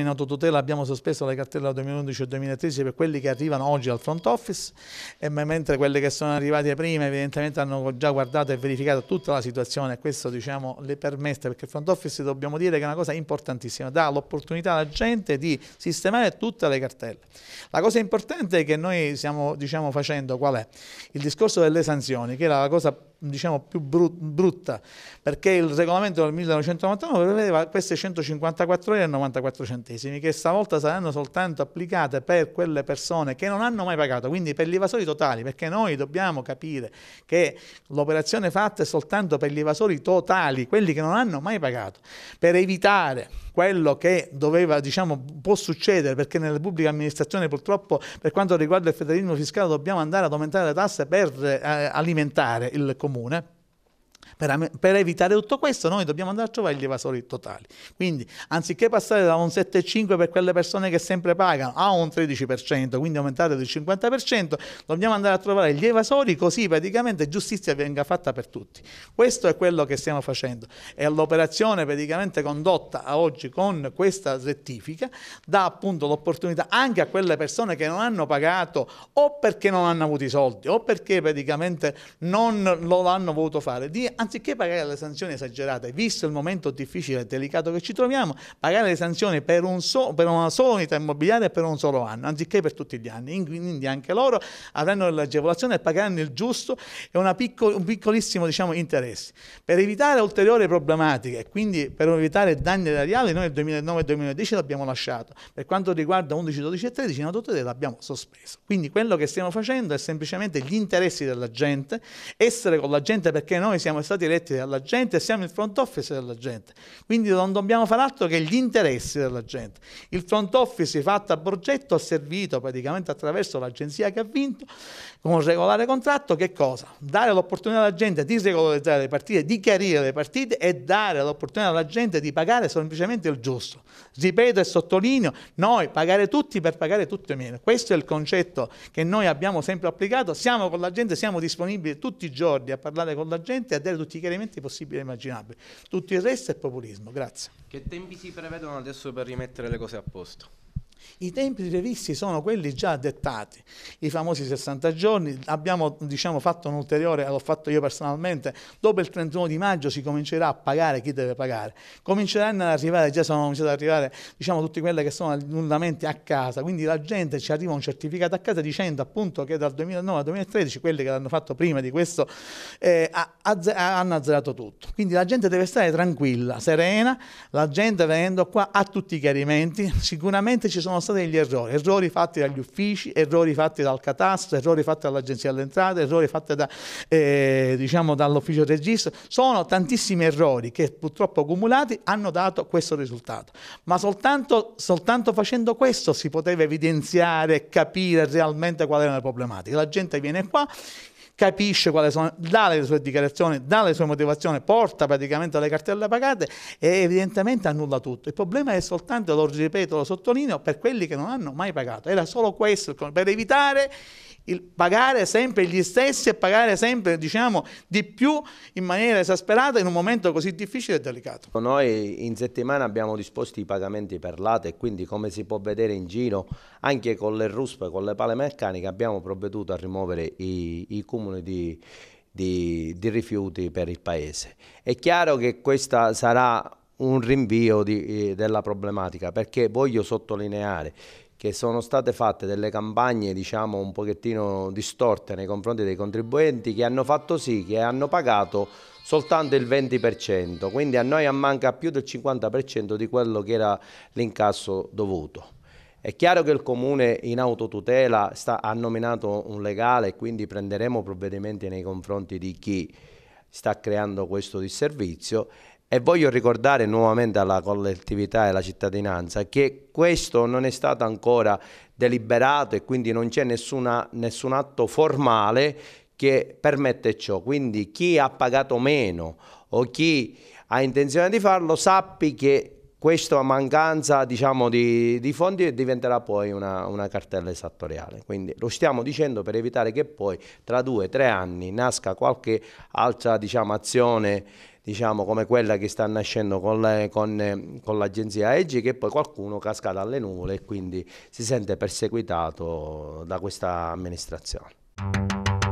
in autotutela abbiamo sospeso le cartelle dal 2011 al 2013 per quelli che arrivano oggi al front office, e mentre quelli che sono arrivati prima evidentemente hanno già guardato e verificato tutta la situazione, questo diciamo le permette, perché il front office dobbiamo dire che è una cosa importantissima, dà l'opportunità alla gente di sistemare tutte le cartelle. La cosa importante che noi stiamo diciamo, facendo qual è? Il discorso delle sanzioni, che era la cosa diciamo più brutta, perché il regolamento del 1999 prevedeva queste 154 euro e 94 centesimi, che stavolta saranno soltanto applicate per quelle persone che non hanno mai pagato, quindi per gli evasori totali, perché noi dobbiamo capire che l'operazione fatta è soltanto per gli evasori totali, quelli che non hanno mai pagato, per evitare quello che doveva, diciamo, può succedere, perché nella pubblica amministrazione purtroppo per quanto riguarda il federalismo fiscale dobbiamo andare ad aumentare le tasse per eh, alimentare il comune kommune. Per, per, evitare tutto questo noi dobbiamo andare a trovare gli evasori totali. Quindi anziché passare da un 7,5 per quelle persone che sempre pagano a un 13%, quindi aumentate del 50%, dobbiamo andare a trovare gli evasori così praticamente giustizia venga fatta per tutti. Questo è quello che stiamo facendo. E l'operazione praticamente condotta a oggi con questa rettifica dà appunto l'opportunità anche a quelle persone che non hanno pagato o perché non hanno avuto i soldi o perché praticamente non lo hanno voluto fare, di anziché pagare le sanzioni esagerate, visto il momento difficile e delicato che ci troviamo, pagare le sanzioni per, un so, per una sola unità immobiliare e per un solo anno, anziché per tutti gli anni. Quindi anche loro avranno l'agevolazione e pagheranno il giusto e picco, un piccolissimo diciamo, interesse. Per evitare ulteriori problematiche e quindi per evitare danni erariali, noi nel 2009-2010 l'abbiamo lasciato. Per quanto riguarda 11, 12 e 13, la tutela l'abbiamo sospeso. Quindi quello che stiamo facendo è semplicemente gli interessi della gente, essere con la gente perché noi siamo siamo stati eletti dalla gente e siamo il front office della gente. Quindi non dobbiamo fare altro che gli interessi della gente. Il front office fatto a progetto ha servito praticamente attraverso l'agenzia che ha vinto con un regolare contratto che cosa? Dare l'opportunità alla gente di regolarizzare le partite, di chiarire le partite e dare l'opportunità alla gente di pagare semplicemente il giusto. Ripeto e sottolineo, noi pagare tutti per pagare tutti meno. Questo è il concetto che noi abbiamo sempre applicato, siamo con la gente, siamo disponibili tutti i giorni a parlare con la gente e ad vedere tutti i chiarimenti possibili e immaginabili. Tutto il resto è populismo. Grazie. Che tempi si prevedono adesso per rimettere le cose a posto? I tempi previsti sono quelli già dettati, i famosi 60 giorni, abbiamo diciamo, fatto un ulteriore, l'ho fatto io personalmente, dopo il 31 di maggio si comincerà a pagare chi deve pagare, cominceranno ad arrivare, già sono cominciati ad arrivare diciamo, tutti quelli che sono annullamenti a casa, quindi la gente ci arriva un certificato a casa dicendo appunto che dal 2009 al 2013 quelli che l'hanno fatto prima di questo eh, hanno azzerato tutto, quindi la gente deve stare tranquilla, serena, la gente venendo qua ha tutti i chiarimenti, sicuramente ci sono sono stati degli errori, errori fatti dagli uffici, errori fatti dal catastro, errori fatti dall'agenzia delle entrate, errori fatti da, eh, diciamo dall'ufficio registro, sono tantissimi errori che purtroppo accumulati hanno dato questo risultato, ma soltanto, soltanto facendo questo si poteva evidenziare, capire realmente qual era la problematica. La gente viene qua, capisce quali sono, dà le sue dichiarazioni, dà le sue motivazioni, porta praticamente le cartelle pagate e evidentemente annulla tutto. Il problema è soltanto, lo ripeto, lo sottolineo, per quelli che non hanno mai pagato. Era solo questo, per evitare il pagare sempre gli stessi e pagare sempre diciamo, di più in maniera esasperata in un momento così difficile e delicato. Noi in settimana abbiamo disposto i pagamenti per late, quindi come si può vedere in giro anche con le ruspe, con le pale meccaniche abbiamo provveduto a rimuovere i, i cumuli accumuli di, di, di, rifiuti per il paese. È chiaro che questo sarà un rinvio di, eh, della problematica perché voglio sottolineare che sono state fatte delle campagne diciamo un pochettino distorte nei confronti dei contribuenti che hanno fatto sì che hanno pagato soltanto il 20%, quindi a noi manca più del 50% di quello che era l'incasso dovuto. È chiaro che il Comune in autotutela sta, ha nominato un legale e quindi prenderemo provvedimenti nei confronti di chi sta creando questo disservizio e voglio ricordare nuovamente alla collettività e alla cittadinanza che questo non è stato ancora deliberato e quindi non c'è nessun atto formale che permette ciò. Quindi chi ha pagato meno o chi ha intenzione di farlo sappi che questa mancanza diciamo, di, di, fondi diventerà poi una, una, cartella esattoriale. Quindi lo stiamo dicendo per evitare che poi tra due o tre anni nasca qualche altra diciamo, azione diciamo, come quella che sta nascendo con, con l'agenzia EGI che poi qualcuno casca dalle nuvole e quindi si sente perseguitato da questa amministrazione.